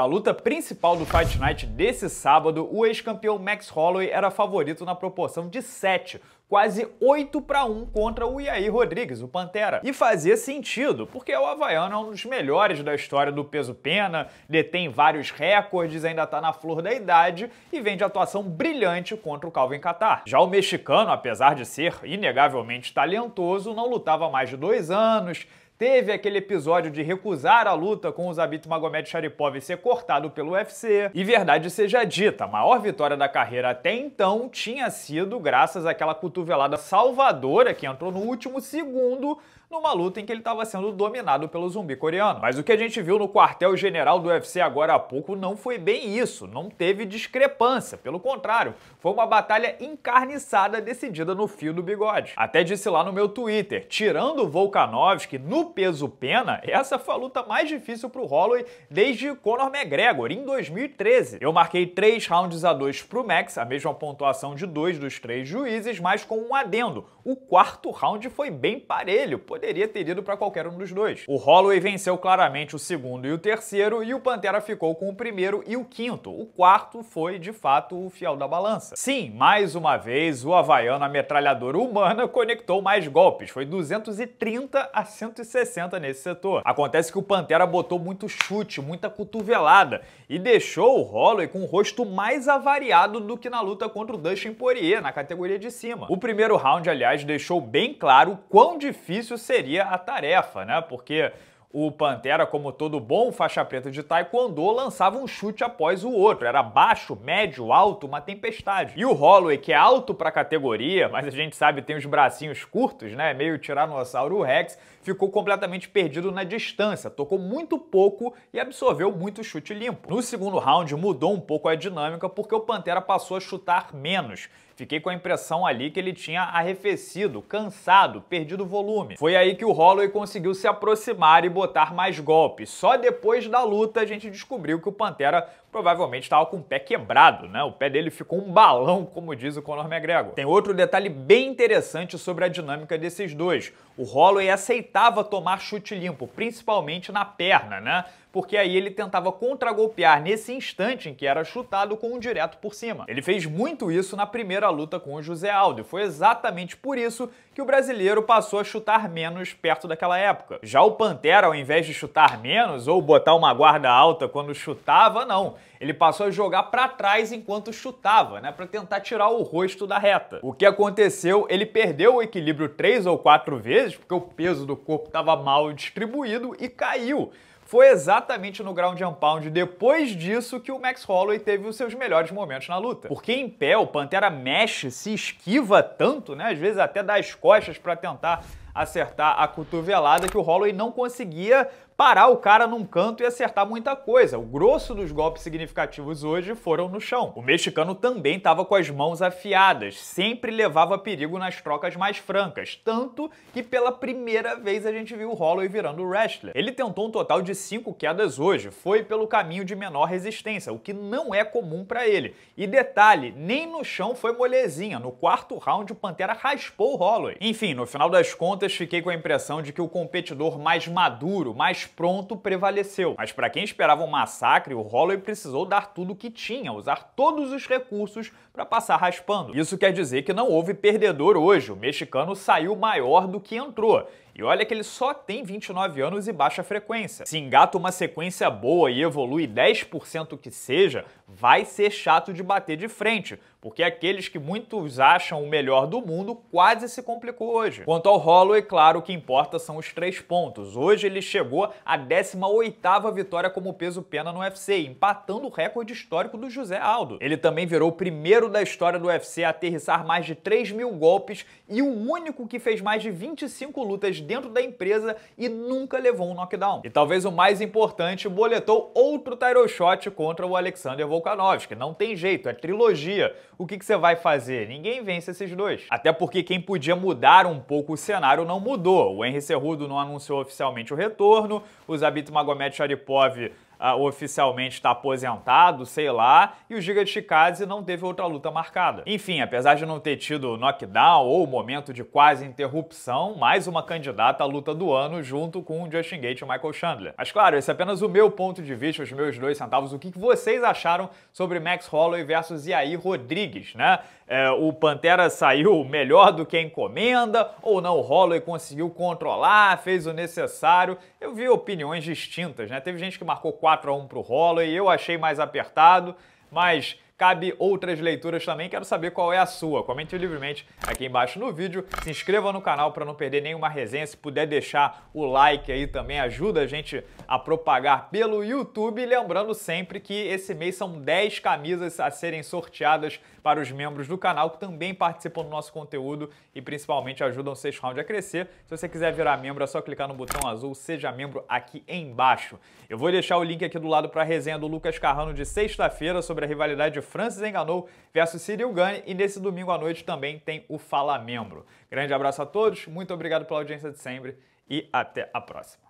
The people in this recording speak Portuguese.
Para a luta principal do Fight Night desse sábado, o ex-campeão Max Holloway era favorito na proporção de 7, quase 8 para 1 contra o Yair Rodrigues, o Pantera. E fazia sentido, porque o Havaiano é um dos melhores da história do peso pena, detém vários recordes, ainda está na flor da idade e vem de atuação brilhante contra o Calvin Catar. Já o mexicano, apesar de ser inegavelmente talentoso, não lutava há mais de dois anos, teve aquele episódio de recusar a luta com o Zabit Magomed Sharipov e ser cortado pelo UFC. E verdade seja dita, a maior vitória da carreira até então tinha sido graças àquela cotovelada salvadora que entrou no último segundo numa luta em que ele estava sendo dominado pelo zumbi coreano. Mas o que a gente viu no quartel-general do UFC agora há pouco não foi bem isso, não teve discrepância, pelo contrário, foi uma batalha encarniçada decidida no fio do bigode. Até disse lá no meu Twitter, tirando o Volkanovski, no peso pena, essa foi a luta mais difícil para o Holloway desde Conor McGregor, em 2013. Eu marquei 3 rounds a 2 para o Max, a mesma pontuação de dois dos três juízes, mas com um adendo. O quarto round foi bem parelho, poderia ter ido para qualquer um dos dois. O Holloway venceu claramente o segundo e o terceiro, e o Pantera ficou com o primeiro e o quinto. O quarto foi, de fato, o fiel da balança. Sim, mais uma vez, o havaiano, a metralhadora humana, conectou mais golpes. Foi 230 a 160 60 nesse setor. Acontece que o Pantera botou muito chute, muita cotovelada e deixou o Holloway com o rosto mais avariado do que na luta contra o Dustin Poirier, na categoria de cima. O primeiro round, aliás, deixou bem claro quão difícil seria a tarefa, né? Porque o Pantera, como todo bom faixa preta de taekwondo, lançava um chute após o outro. Era baixo, médio, alto, uma tempestade. E o Holloway, que é alto pra categoria, mas a gente sabe tem os bracinhos curtos, né? Meio tiranossauro Rex, ficou completamente perdido na distância. Tocou muito pouco e absorveu muito chute limpo. No segundo round mudou um pouco a dinâmica porque o Pantera passou a chutar menos Fiquei com a impressão ali que ele tinha arrefecido, cansado, perdido volume. Foi aí que o Holloway conseguiu se aproximar e botar mais golpes. Só depois da luta a gente descobriu que o Pantera provavelmente estava com o pé quebrado, né? O pé dele ficou um balão, como diz o Conor McGregor. Tem outro detalhe bem interessante sobre a dinâmica desses dois. O Holloway aceitava tomar chute limpo, principalmente na perna, né? porque aí ele tentava contragolpear nesse instante em que era chutado com um direto por cima. Ele fez muito isso na primeira luta com o José Aldo, e foi exatamente por isso que o brasileiro passou a chutar menos perto daquela época. Já o Pantera, ao invés de chutar menos ou botar uma guarda alta quando chutava, não. Ele passou a jogar para trás enquanto chutava, né, para tentar tirar o rosto da reta. O que aconteceu? Ele perdeu o equilíbrio três ou quatro vezes, porque o peso do corpo estava mal distribuído e caiu. Foi exatamente no ground and pound depois disso que o Max Holloway teve os seus melhores momentos na luta. Porque em pé o Pantera mexe, se esquiva tanto, né? Às vezes até dá as costas para tentar acertar a cotovelada que o Holloway não conseguia parar o cara num canto e acertar muita coisa. O grosso dos golpes significativos hoje foram no chão. O mexicano também estava com as mãos afiadas, sempre levava perigo nas trocas mais francas, tanto que pela primeira vez a gente viu o Holloway virando wrestler. Ele tentou um total de cinco quedas hoje, foi pelo caminho de menor resistência, o que não é comum para ele. E detalhe, nem no chão foi molezinha, no quarto round o Pantera raspou o Holloway. Enfim, no final das contas fiquei com a impressão de que o competidor mais maduro, mais pronto prevaleceu. Mas para quem esperava um massacre, o Holloway precisou dar tudo o que tinha, usar todos os recursos para passar raspando. Isso quer dizer que não houve perdedor hoje, o mexicano saiu maior do que entrou. E olha que ele só tem 29 anos e baixa frequência. Se engata uma sequência boa e evolui 10% que seja, vai ser chato de bater de frente, porque aqueles que muitos acham o melhor do mundo quase se complicou hoje. Quanto ao Holloway, é claro, o que importa são os três pontos. Hoje ele chegou à 18ª vitória como peso pena no UFC, empatando o recorde histórico do José Aldo. Ele também virou o primeiro da história do UFC a aterrissar mais de 3 mil golpes e o único que fez mais de 25 lutas dentro da empresa e nunca levou um knockdown. E talvez o mais importante, boletou outro title shot contra o Alexander Volkanovski. Não tem jeito, é trilogia. O que, você vai fazer? Ninguém vence esses dois. Até porque quem podia mudar um pouco o cenário não mudou. O Henry Cerrudo não anunciou oficialmente o retorno, o Zabit Magomed Sharipov ah, oficialmente está aposentado, sei lá, e o Giga Chikadze não teve outra luta marcada. Enfim, apesar de não ter tido knockdown ou momento de quase interrupção, mais uma candidata à luta do ano junto com o Justin Gate e o Michael Chandler. Mas claro, esse é apenas o meu ponto de vista, os meus dois centavos, o que vocês acharam sobre Max Holloway versus Yair Rodrigues, né? É, o Pantera saiu melhor do que a encomenda, ou não, o Holloway conseguiu controlar, fez o necessário. Eu vi opiniões distintas, né? Teve gente que marcou 4 4 a 1 para o Holloway. Eu achei mais apertado, mas cabe outras leituras também. Quero saber qual é a sua. Comente livremente aqui embaixo no vídeo. Se inscreva no canal para não perder nenhuma resenha. Se puder deixar o like aí também, ajuda a gente a propagar pelo YouTube. lembrando sempre que esse mês são 10 camisas a serem sorteadas para os membros do canal que também participam do nosso conteúdo e principalmente ajudam o Sexto Round a crescer. Se você quiser virar membro, é só clicar no botão azul Seja Membro aqui embaixo. Eu vou deixar o link aqui do lado para a resenha do Lucas Carrano de sexta-feira sobre a rivalidade Francis Enganou versus Cyril Gane e nesse domingo à noite também tem o Fala Membro. Grande abraço a todos, muito obrigado pela audiência de sempre e até a próxima.